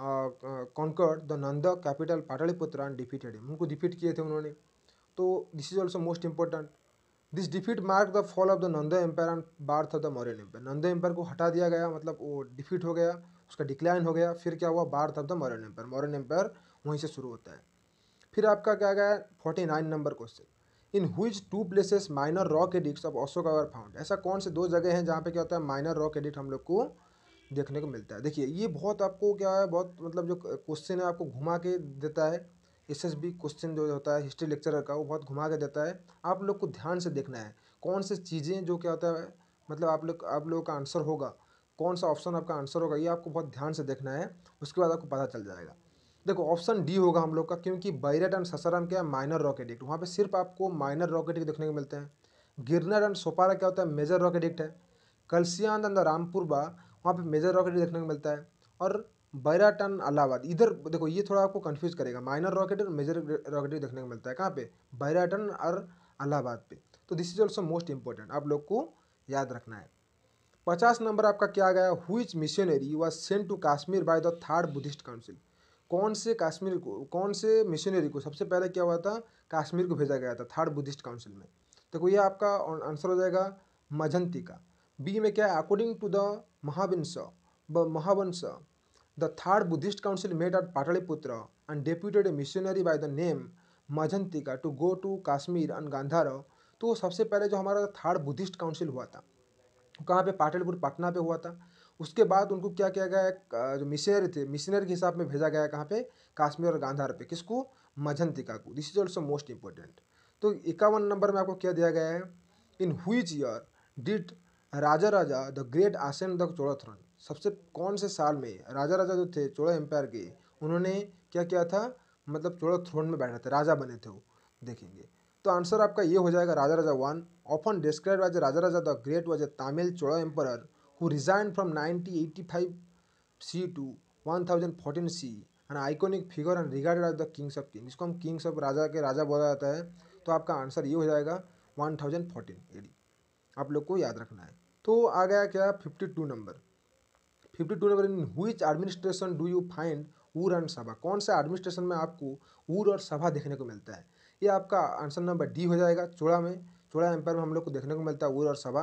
conquered the Nanda capital Pataliputra and defeated defeated उनको डिफीट किए थे उन्होंने तो this is also most important this defeat mark the fall of the Nanda empire and birth of the Mauryan empire Nanda empire को हटा दिया गया मतलब वो डिफीट हो गया उसका डिक्लाइन हो गया फिर क्या हुआ birth of the Mauryan empire Mauryan empire वहीं से शुरू होता है फिर आपका क्या गया forty nine number question in which two places minor rock edicts of Ashoka are found ऐसा कौन से दो जगह हैं जहाँ पे क्या होता है माइनर रॉक एडिक्ट हम लोग को देखने को मिलता है देखिए ये बहुत आपको क्या है बहुत मतलब जो क्वेश्चन है आपको घुमा के देता है एस एस बी क्वेश्चन जो होता है हिस्ट्री लेक्चरर का वो बहुत घुमा के देता है आप लोग को ध्यान से देखना है कौन से चीज़ें जो क्या होता है मतलब आप लोग आप लोगों का आंसर होगा कौन सा ऑप्शन आपका आंसर होगा ये आपको बहुत ध्यान से देखना है उसके बाद आपको पता चल जाएगा देखो ऑप्शन डी होगा हम लोग का क्योंकि बैरट एंड ससाराम क्या है माइनर रॉकेट एक्ट वहाँ पर सिर्फ आपको माइनर रॉकेट एक्ट देखने को मिलते हैं गिरनर एंड सोपारा क्या होता है मेजर रॉकेट एक्ट है कलसियांद एंड रामपुरबा वहाँ पे मेजर रॉकेट देखने को मिलता है और बैराटन अलाहाबाद इधर देखो ये थोड़ा आपको कन्फ्यूज़ करेगा माइनर रॉकेट और मेजर रॉकेट देखने को मिलता है कहाँ पे बैराटन और अलाहाबाद पे तो this is also most important आप लोग को याद रखना है पचास नंबर आपका क्या गया which missionary was sent to Kashmir by the third Buddhist council कौन से काश्मीर को कौन से मिशनरी को सबसे पहले क्या हुआ था काश्मीर को भेजा गया था थर्ड बुद्धिस्ट काउंसिल में देखो ये आपका आंसर हो जाएगा मजंती का बी में क्या है according to the Mahavamsa, Mahavamsa. The third Buddhist council met at Pataliputra and deputed a missionary by the name Majjhantika to go to Kashmir and Gandhara तो वो सबसे पहले जो हमारा थर्ड बुद्धिस्ट काउंसिल हुआ था कहाँ पे पाटलपुर पटना पे हुआ था उसके बाद उनको क्या किया गया जो मिशनरी थे मिशनरी के हिसाब में भेजा गया कहाँ पे कश्मीर और गांधार पे किसको मजंतिका को this is also most important तो इक्यावन नंबर में आपको क्या दिया गया है in which year did Raja Raja the great ascend the Chola throne सबसे कौन से साल में राजा राजा जो थे चोड़ा एम्पायर के उन्होंने क्या किया था मतलब चोड़ा थ्रोन में बैठा था राजा बने थे वो देखेंगे तो आंसर आपका ये हो जाएगा Raja Raja one often describe Raja Raja Raja the great was a Chola Chola emperor who reigned from nineteen eighty five C to one thousand fourteen C an iconic figure and regarded as the kings of king इसको हम Kings of राजा के राजा बोला जाता है तो आपका answer ये हो जाएगा वन थाउजेंड फोर्टीन एडी आप लोग को याद रखना है तो आ गया क्या fifty two number fifty two number in which administration do you find Ur and sabha कौन सा एडमिनिस्ट्रेशन में आपको ऊर और सभा देखने को मिलता है ये आपका आंसर नंबर डी हो जाएगा चोड़ा में चोड़ा एम्पायर में हम लोग को देखने को मिलता है ऊर और सभा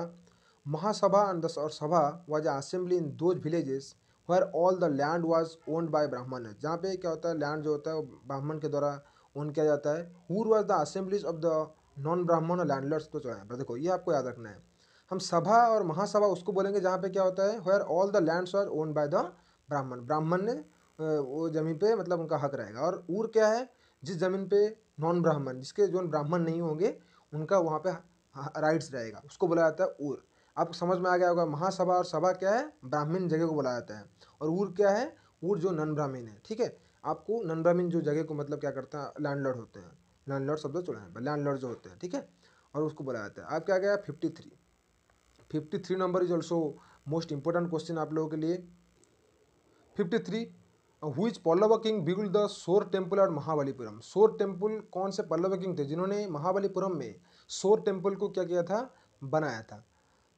महासभा एंड दस और sabha was assembly in those villages where all the land was owned by Brahman जहाँ पे क्या होता है लैंड जो होता है वो ब्राह्मण के द्वारा ओन किया जाता है Ur was the assemblies of the non Brahman और लैंडलर्स को जो है देखो ये आपको याद रखना है हम सभा और महासभा उसको बोलेंगे जहाँ पे क्या होता है where all the lands are own by the Brahman Brahman ने वो जमीन पे मतलब उनका हक रहेगा और ऊर क्या है जिस ज़मीन पे नॉन ब्राह्मण जिसके जो ब्राह्मण नहीं होंगे उनका वहाँ पे राइट्स रहेगा उसको बोला जाता है ऊर आपको समझ में आ गया होगा महासभा और सभा क्या है ब्राह्मीण जगह को बोला जाता है और ऊर क्या है ऊर जो नन ब्राह्मीण है ठीक है आपको नन ब्राह्मीण जो जगह को मतलब क्या करते हैं लैंडलॉर्ड होते हैं लैंडलॉर्ड शब्द चुड़े हैं लैंडलॉर्ड जो होते हैं ठीक है और उसको बोला जाता है आप क्या गया fifty three fifty three number is also most important question आप लोगों के लिए fifty three which Pallava king बिगुल द सोर टेम्पल और महाबलीपुरम सोर टेम्पल कौन से पल्लव किंग थे जिन्होंने महाबलीपुरम में सोर टेम्पल को क्या किया था बनाया था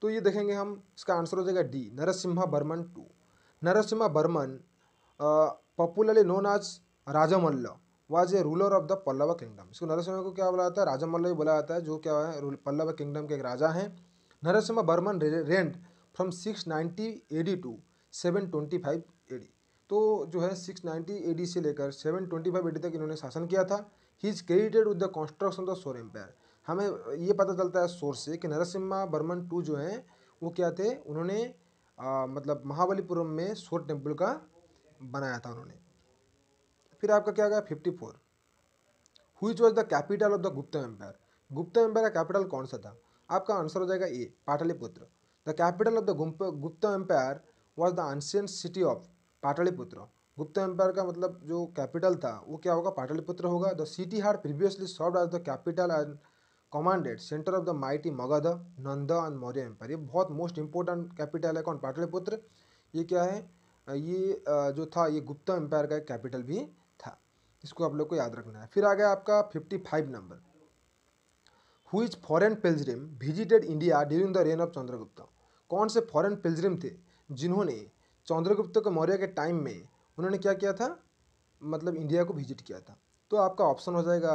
तो ये देखेंगे हम इसका आंसर हो जाएगा D Narasimha Varman two Narasimha Varman popularly known as Rajamalla was a ruler of the Pallava kingdom इसको नरसिम्हा को क्या बोला जाता है राजामल्ल भी बोला जाता है जो क्या है पल्लव किंगडम के एक राजा हैं Narasimha Burman reigned from 690 D to 725 D तो जो है 690 डी से लेकर 725 डी तक इन्होंने शासन किया था he is credited with the construction of the shore empire हमें ये पता चलता है सोर्स से कि नरसिम्हा बर्मन टू जो हैं वो क्या थे उन्होंने आ, मतलब महाबलीपुरम में सोर टेम्पल का बनाया था उन्होंने फिर आपका क्या गया fifty four which was the capital of the Gupta empire Gupta empire का कैपिटल कौन सा था आपका आंसर हो जाएगा A Pataliputra the capital of the Gupta empire was the ancient city of Pataliputra Gupta empire का मतलब जो कैपिटल था वो क्या होगा पाटलिपुत्र होगा the city had previously served as the capital and commanded center of the mighty Magadha Nanda and Maurya empire ये बहुत मोस्ट इंपॉर्टेंट कैपिटल है कौन पाटलिपुत्र ये क्या है ये जो था ये गुप्ता एम्पायर का एक कैपिटल भी था इसको आप लोग को याद रखना है फिर आ गया आपका fifty five number which foreign pilgrim visited India during the reign of Chandragupta कौन से फॉरेन पिल्जरिम थे जिन्होंने चंद्रगुप्त के मौर्य के टाइम में उन्होंने क्या किया था मतलब इंडिया को विजिट किया था तो आपका ऑप्शन हो जाएगा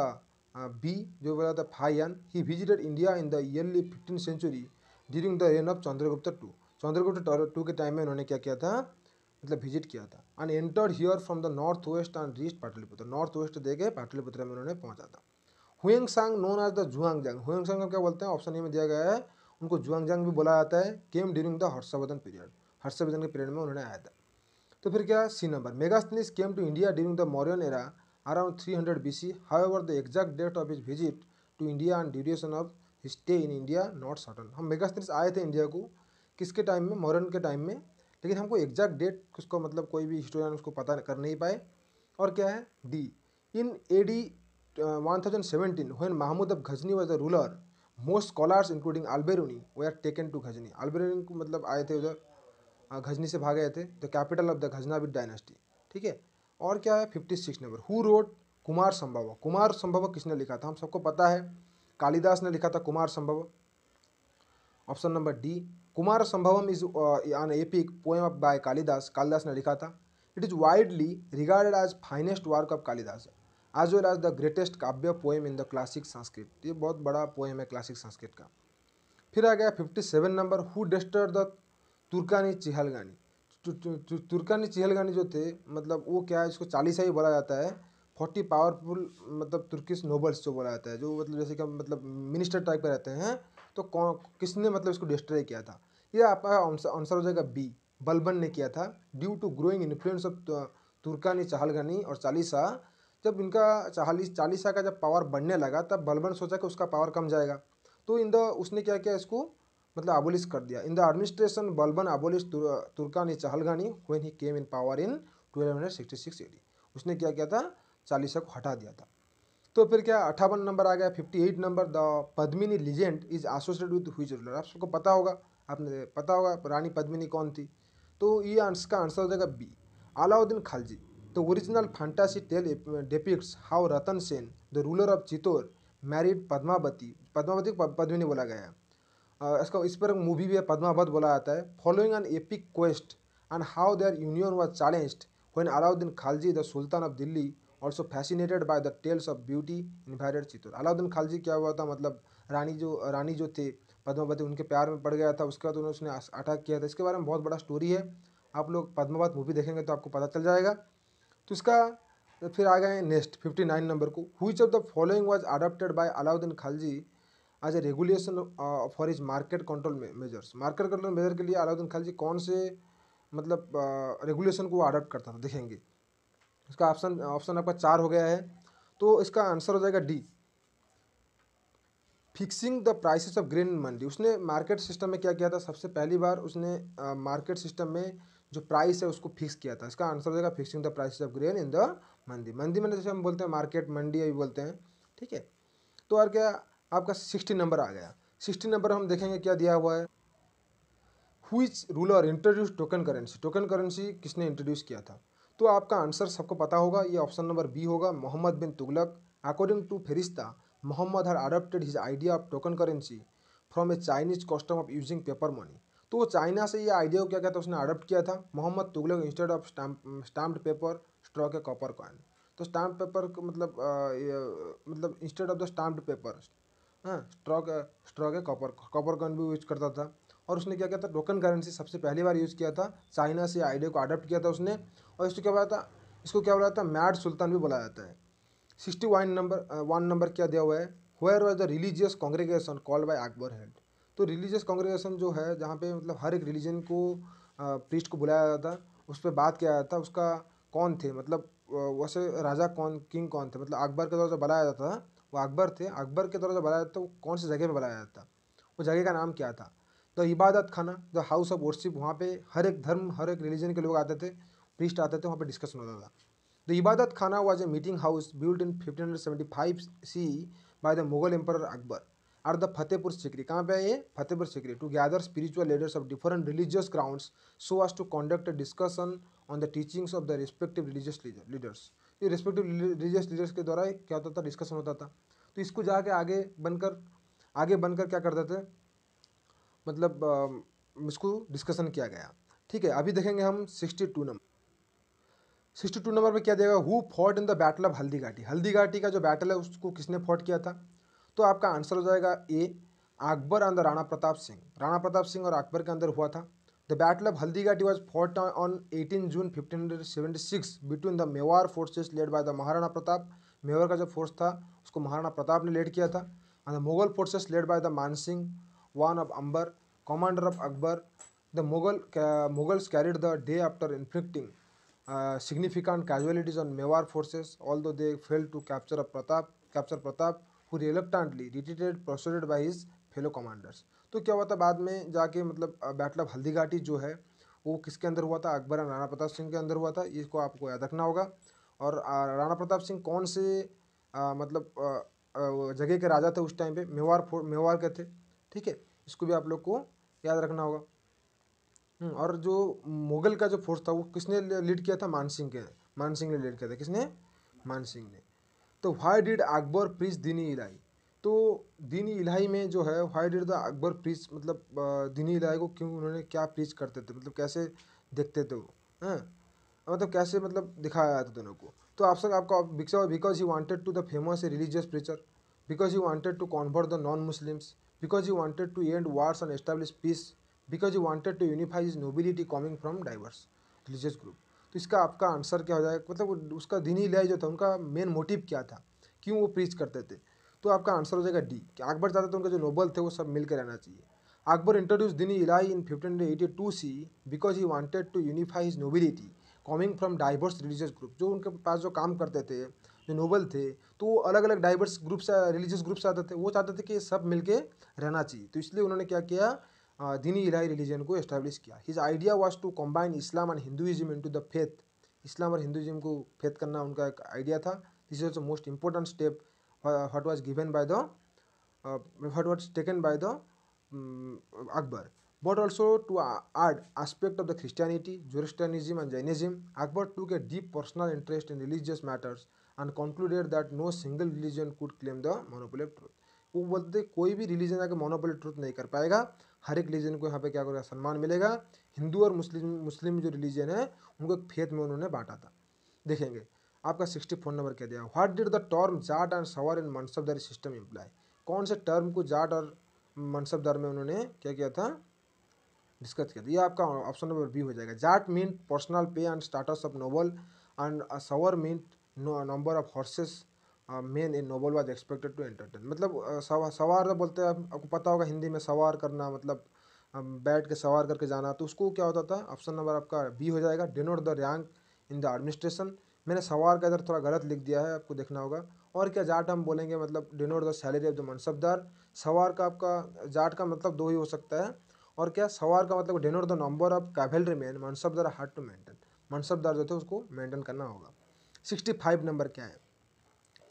बी जो बोला था Fa Hien he visited India in the early fifteen century during the reign of Chandragupta two Chandragupta two के टाइम में उन्होंने क्या किया था मतलब विजिट किया था and entered here from the north west and reached Pataliputra north west देखे पाटलिपुत्र में उन्होंने पहुंचा था हुएंग सांग नोन एज द जुआंग जंग हुएंग सांग क्या बोलते हैं ऑप्शन ए में दिया गया है उनको जुआंगजांग भी बोला जाता है came during the Harshavardhana period Harshavardhana के पीरियड में उन्होंने आया था तो फिर क्या C number Megasthenes came to India during the Mauryan era around three hundred B C however the exact date of his visit to India and duration of stay in India not certain हम Megasthenes आए थे India को किसके time में मौर्यन के time में लेकिन हमको एग्जैक्ट डेट उसको मतलब कोई भी हिस्टोरियन उसको पता कर नहीं पाए और क्या है D in A D 1017 when Mahmud of Ghazni was the ruler most scholars including Al-Biruni were taken to Ghazni al को मतलब आए थे उधर घजनी से भागे आए थे the capital of the Ghaznavid dynasty ठीक है और क्या है fifty six number who wrote Kumarasambhava Kumar संभव किसने लिखा था हम सबको पता है कालिदास ने लिखा था Kumarasambhava option number D Kumarasambhavam is an epic poem by Kalidasa Kalidasa ने लिखा था it is widely regarded as finest work of Kalidasa as well as the greatest kavya poem in the classic Sanskrit ये बहुत बड़ा पोएम है क्लासिक संस्कृत का फिर आ गया fifty seven number who destroyed the Turkan Chihalgani Turkan Chihalgani जो थे मतलब वो क्या है इसको चालीसा ही बोला जाता है फोर्टी पावरफुल मतलब तुर्किस नोबल्स जो बोला जाता है जो मतलब जैसे कि मतलब मिनिस्टर टाइप के रहते हैं तो कौन किसने मतलब इसको डिस्ट्रॉय किया था ये आपका आंसर हो जाएगा बी बलबन ने किया था due to growing influence of Turkan Chahalgani और चालीसा जब इनका चालीस चालीसा का जब पावर बढ़ने लगा तब बलबन सोचा कि उसका पावर कम जाएगा तो इन द उसने क्या किया इसको मतलब अबोलिश कर दिया in the administration Balban abolish Turkan Chahalgani when he came in power in twelve hundred sixty six AD उसने क्या किया था चालीसा को हटा दिया था तो फिर क्या अट्ठावन नंबर आ गया fifty eight number the Padmini legend is associated with which ruler आप सबको पता होगा आपने पता होगा रानी पद्मिनी कौन थी तो ये इसका आंसर हो जाएगा B Alauddin Khalji The original fantasy tale uh, depicts how Ratan Sen, the ruler of Chittor, married Padmavati. Padmavati Padmini बोला गया है uh, इसका इस पर मूवी भी है पद्मावत बोला जाता है following an epic quest and how their union was challenged when Alauddin Khalji the sultan of Delhi also fascinated by the tales of beauty in भैरड चित्तौर अलाउद्दीन खालजी क्या हुआ था मतलब रानी जो रानी जो थे पद्मावती उनके प्यार में पड़ गया था उसके बाद उन्होंने उसने अटैक किया था इसके बारे में बहुत बड़ा स्टोरी है आप लोग पद्मावत मूवी देखेंगे तो आपको पता चल जाएगा तो इसका तो फिर आ गए नेक्स्ट फिफ्टी नाइन नंबर को which of the following was adopted by Alauddin Khalji as a regulation for his market control measures market control measure के लिए अलाउद्दीन खालजी कौन से मतलब रेगुलेशन uh, को अडोप्ट करता था देखेंगे इसका ऑप्शन ऑप्शन आपका चार हो गया है तो इसका आंसर हो जाएगा D fixing the prices of grain mandi उसने मार्केट सिस्टम में क्या किया था सबसे पहली बार उसने मार्केट uh, सिस्टम में जो प्राइस है उसको फिक्स किया था इसका आंसर हो जाएगा fixing the price of grain in the mandi mandi में जैसे हम बोलते हैं मार्केट मंडी अभी बोलते हैं ठीक है तो और क्या आपका सिक्सटी नंबर आ गया सिक्सटी नंबर हम देखेंगे क्या दिया हुआ है which ruler introduce token currency token currency किसने इंट्रोड्यूस किया था तो आपका आंसर सबको पता होगा ये ऑप्शन नंबर बी होगा Mohammad bin Tughlaq according to Ferishta Mohammad her adopted his idea of token currency from a Chinese custom of using paper money तो चाइना से ये आइडिया को क्या कहता है उसने अडोप्ट किया था Mohammad Tughlaq instead of stamp stamped paper struck copper coin तो स्टाम्प पेपर मतलब आ, मतलब instead of the stamped paper हाँ struck struck copper copper coin भी यूज करता था और उसने क्या किया था टोकन करेंसी सबसे पहली बार यूज़ किया था चाइना से आइडिया को अडोप्ट किया था उसने और इसको क्या बोला था इसको क्या बोला था मैड सुल्तान भी बोला जाता है sixty one number one number क्या दिया हुआ है where was the religious congregation called by Akbar held तो रिलीजियस कांग्रेगेशन जो है जहाँ पे मतलब हर एक रिलीजन को प्रीस्ट को बुलाया जाता उस पर बात किया जाता उसका कौन थे मतलब वैसे राजा कौन किंग कौन थे मतलब अकबर के द्वारा जो बुलाया जाता था वो अकबर थे अकबर के द्वारा जो बुलाया जाता था वो कौन सी जगह पर बुलाया जाता वो जगह का नाम क्या था द तो इबादत खाना द हाउस ऑफ वर्शिप वहाँ पर हर एक धर्म हर एक रिलीजन के लोग आते थे प्रीस्ट आते थे वहाँ पर डिस्कशन होता था द तो Ibadat Khana was a meeting house build in fifteen hundred seventy five C by the Mughal emperor Akbar at the Fatehpur Sikri. कहाँ पे है ये Fatehpur Sikri to gather spiritual leaders of different religious grounds so as to conduct a discussion on the teachings of the respective religious leaders ये respective religious leaders के द्वारा क्या होता था डिस्कशन होता था तो इसको जाके आगे बनकर आगे बनकर क्या करते थे मतलब इसको डिस्कशन किया गया ठीक है अभी देखेंगे हम sixty two number sixty two number में क्या देगा who fought in the battle of Haldi Ghati हल्दी घाटी का जो बैटल है उसको किसने फॉट किया था तो आपका आंसर हो जाएगा ए अकबर अंदर राणा प्रताप सिंह राणा प्रताप सिंह और अकबर के अंदर हुआ था the battle of Haldighati was fought on eighteen June fifteen hundred seventy six between the Mewar forces led by the Maharana Pratap Mewar का जो फोर्स था उसको महाराणा प्रताप ने लेड किया था and the Mughal forces led by the Man Singh one of Amber commander of Akbar the Mughal Mughals carried the day after inflicting significant casualties on Mewar forces although they failed to capture uh Pratap capture Pratap who reluctantly retreated persuaded by his fellow commanders तो क्या हुआ था बाद में जाके मतलब battle of Haldi घाटी जो है वो किसके अंदर हुआ था अकबर और राणा प्रताप सिंह के अंदर हुआ था इसको आपको याद रखना होगा और राणा प्रताप सिंह कौन से आ, मतलब जगह के राजा थे उस टाइम पे मेवार फोर मेवार के थे ठीक है इसको भी आप लोग को याद रखना होगा हम्म, और जो मुगल का जो फोर्स था वो किसने लीड किया था मानसिंह के मानसिंह ने लीड किया था किसने मानसिंह ने तो व्हाई डिड अकबर प्रीज दीनी इलाही तो दीनी इलाही में जो है why did the Akbar preach मतलब दीनी इलाही को क्यों उन्होंने क्या प्रीज करते थे मतलब कैसे देखते थे वो हैं हाँ? मतलब कैसे मतलब दिखाया था दोनों को तो आप सब आपका because he wanted to the famous religious preacher because he wanted to convert the non Muslims because he wanted to end wars and establish peace because he wanted to unify his nobility coming from diverse religious group तो इसका आपका answer क्या हो जाएगा मतलब उसका दिनी लय जो था उनका मेन मोटिव क्या था क्यों वो प्रीच करते थे तो आपका आंसर हो जाएगा डी कि अकबर चाहते थे उनका जो नोबल थे वो सब मिलकर रहना चाहिए Akbar Dini Ilai in Ilai eighty two C because he wanted to unify his nobility coming from diverse religious group जो उनके पास जो काम करते थे जो नोबल थे तो वो अलग अलग डाइवर्स ग्रुप रिलीजियस ग्रुप से आते थे वो चाहते थे कि सब मिलकर रहना चाहिए तो इसलिए उन्होंने क्या किया दीनी इलाई रिलीजन को एस्टाब्लीश किया his idea was to combine Islam and Hinduism into the faith Islam और हिंदुइज्म को फेथ करना उनका एक आइडिया था this is the most important step what was given by the what was taken by the Akbar but also to add aspect of the Christianity Zoroastrianism and Jainism Akbar took deep personal interest in religious matters and concluded that no single religion could claim the monopoly of truth वो बोलते कोई भी religion आगे मोनोपोलिक truth नहीं कर पाएगा हर एक religion को यहाँ पे क्या करेगा सम्मान मिलेगा हिंदू और मुस्लिम मुस्लिम जो रिलीजन है उनको एक फेथ में उन्होंने बांटा था देखेंगे आपका सिक्सटी फोन नंबर क्या दिया what did the term zat and sawar in मनसबदारी system imply कौन से टर्म को जाट और मनसबदार में उन्होंने क्या किया था डिस्कस किया था ये आपका ऑप्शन नंबर बी हो जाएगा zat mean personal pay and status of noble and sawar mean number of horses men in noble was expected to entertain मतलब सवार तो बोलते हैं आपको पता होगा हिंदी में सवार करना मतलब बैठ के सवार करके जाना तो उसको क्या होता था ऑप्शन नंबर आपका बी हो जाएगा denote the rank in the administration मैंने सवार का इधर थोड़ा गलत लिख दिया है आपको देखना होगा और क्या जाट हम बोलेंगे मतलब denote the salary of the mansabdar sawar का आपका जाट का मतलब दो ही हो सकता है और क्या सवार का मतलब denote the number of cavalry man mansabdar had to maintain mansabdar जो थे उसको मेंटेन करना होगा सिक्सटी फाइव नंबर क्या है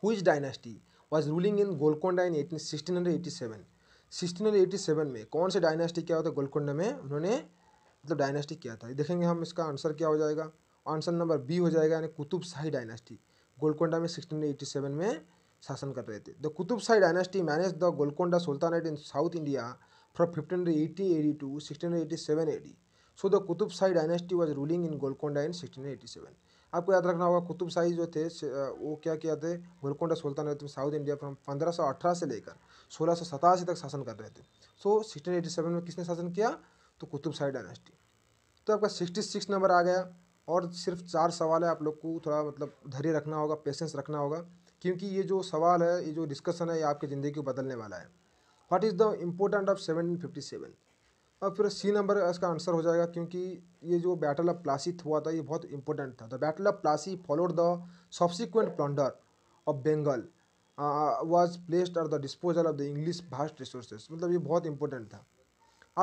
which dynasty was ruling in Golconda in eighteen sixteen hundred eighty seven sixteen hundred eighty seven में कौन से डायनेस्टी क्या होता है गोलकोंडा में उन्होंने मतलब डायनेस्टी किया था देखेंगे हम इसका आंसर क्या हो जाएगा आंसर नंबर बी हो जाएगा यानी कुतुब शाही डायनेस्टी गोलकोंडा में सिक्सटीन एटी सेवन में शासन कर रहे थे the Qutb Shahi dynasty manage the Golconda sultanate in south India from fifteen eighty AD to sixteen eighty seven AD so the Qutb Shahi dynasty was ruling in Golconda in sixteen eighty seven आपको याद रखना होगा कुतुब शाही जो थे वो क्या किया थे गोलकोंडा सुल्तान रहते साउथ इंडिया फ्रॉम पंद्रह सौ अठारह से लेकर सोलह सौ सतासी तक शासन कर रहे थे सो सिक्सटीन एटी सेवन में किसने शासन किया तो कुतुब शाही डायनेस्टी तो आपका सिक्सटी सिक्स नंबर आ गया और सिर्फ चार सवाल है आप लोग को थोड़ा मतलब धैर्य रखना होगा पेशेंस रखना होगा क्योंकि ये जो सवाल है ये जो डिस्कशन है ये आपकी ज़िंदगी को बदलने वाला है what is the important of seventeen fifty seven और फिर सी नंबर इसका आंसर हो जाएगा क्योंकि ये जो बैटल ऑफ प्लासी हुआ था ये बहुत इंपॉर्टेंट था the battle of Plassey followed the subsequent plunder of Bengal was placed at the disposal of the English vast resources मतलब ये बहुत इंपॉर्टेंट था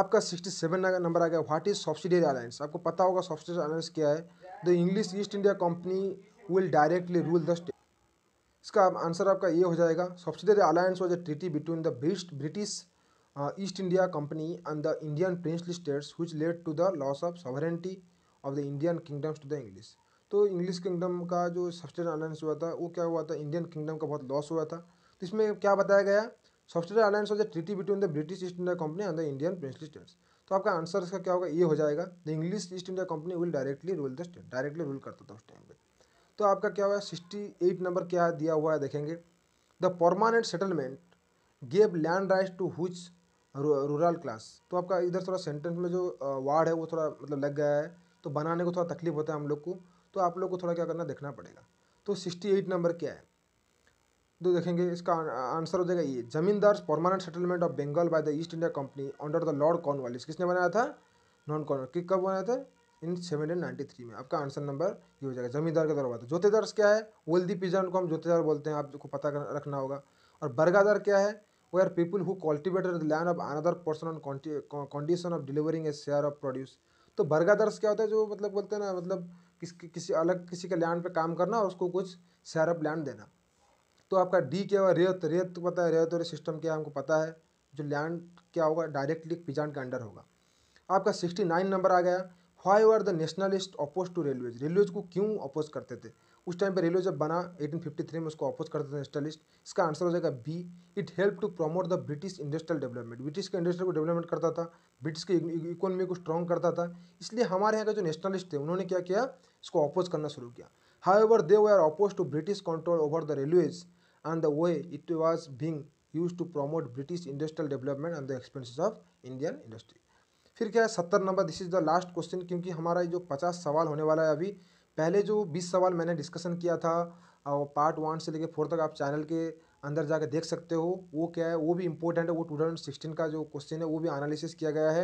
आपका सिक्सटी सेवन नंबर आ गया व्हाट इज सब्सिडरी अलायंस आपको पता होगा सब्सिडरी अलायंस क्या है the English East India company will directly rule the state इसका आंसर आपका ये हो जाएगा subsidiary alliance was a treaty between the British East India company and the Indian princely states which led to the loss of sovereignty of the Indian kingdoms to the English तो English kingdom का जो सब्सटेड alliance हुआ था वो क्या हुआ था Indian kingdom का बहुत लॉस हुआ था तो इसमें क्या बताया गया subsidiary alliance of the treaty between the British East India company and the Indian princely states तो आपका आंसर इसका क्या होगा ये हो जाएगा the English East India company will directly rule the state directly rule करता था उस टाइम पर तो आपका क्या हुआ सिक्सटी एट नंबर क्या दिया हुआ है देखेंगे the permanent settlement gave land right to which rural class तो आपका इधर थोड़ा सेंटेंस में जो वार्ड है वो थोड़ा मतलब लग गया है तो बनाने को थोड़ा तकलीफ होता है हम लोग को तो आप लोग को थोड़ा क्या करना देखना पड़ेगा तो सिक्सटी एट नंबर क्या है तो देखेंगे इसका आंसर हो जाएगा ये zamindar permanent settlement of Bengal by the East India company under the lord Cornwallis किसने बनाया था नॉन कॉर्नर कि कब बनाया था इन सेवनटीन नाइन्टी थ्री में आपका आंसर नंबर ये हो जाएगा जमींदार के दौरान हुआ जोतेदार क्या है वेल्दी पिजन को हम जोतेदार बोलते हैं आपको पता रखना होगा और बरगादार क्या है where people who cultivated the land of another person on condition of delivering a share of produce तो बर्गादर्स क्या होता है जो मतलब बोलते हैं ना मतलब किस किसी अलग किसी के लैंड पे काम करना और उसको कुछ शेयर ऑफ लैंड देना तो आपका डी क्या हुआ रेत रेत तो पता है रेत और सिस्टम क्या हमको पता है जो लैंड क्या होगा डायरेक्टली पिजान के अंडर होगा आपका सिक्सटी नाइन नंबर आ गया why are the nationalist oppose to railways railways को क्यों अपोज करते थे उस टाइम पे रेलवे जब बना 1853 में उसको अपोज करते थे इंडस्ट्रियलिस्ट इसका आंसर हो जाएगा B it help to promote the British industrial development British के इंडस्ट्री को डेवलपमेंट करता था ब्रिटिश के इकोनॉमी को स्ट्रॉन्ग करता था इसलिए हमारे यहाँ के जो नेशनलिस्ट थे उन्होंने क्या किया इसको अपोज करना शुरू किया however they were oppose to British control over the railways and the way it was being use to promote British industrial development and the expenses of Indian industry फिर क्या है सत्तर number this is the last question क्योंकि हमारा जो पचास सवाल होने वाला है अभी पहले जो बीस सवाल मैंने डिस्कसन किया था और पार्ट वन से लेकर फोर तक आप चैनल के अंदर जाकर देख सकते हो वो क्या है वो भी इम्पोर्टेंट है वो टू थाउजेंड सिक्सटीन का जो क्वेश्चन है वो भी एनालिसिस किया गया है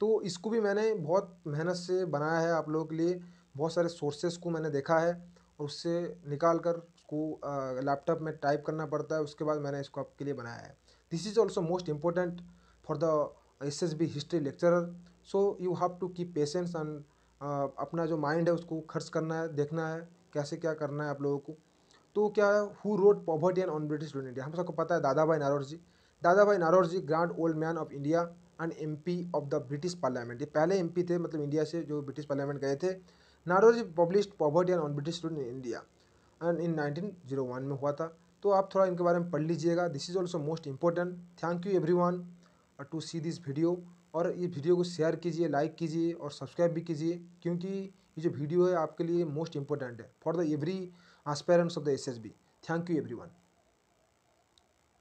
तो इसको भी मैंने बहुत मेहनत से बनाया है आप लोगों के लिए बहुत सारे सोर्सेस को मैंने देखा है और उससे निकाल कर उसको लैपटॉप में टाइप करना पड़ता है उसके बाद मैंने इसको आपके लिए बनाया है this is also most important for the S S B history lecturer so you have to keep patience and अपना जो माइंड है उसको खर्च करना है देखना है कैसे क्या करना है आप लोगों को तो क्या है who wrote poverty and un British rule India हम सबको पता है दादा Dadabhai Naoroji Dadabhai Naoroji grand old man of India and M of the British parliament ये पहले एम थे मतलब इंडिया से जो ब्रिटिश पार्लियामेंट गए थे Naoroji publish poverty and un British rule in India and in one में हुआ था तो आप थोड़ा इनके बारे में पढ़ लीजिएगा this is also most important thank you everyone to see this video और ये वीडियो को शेयर कीजिए लाइक कीजिए और सब्सक्राइब भी कीजिए क्योंकि ये जो वीडियो है आपके लिए मोस्ट इंपॉर्टेंट है for the every aspirants of the S thank you one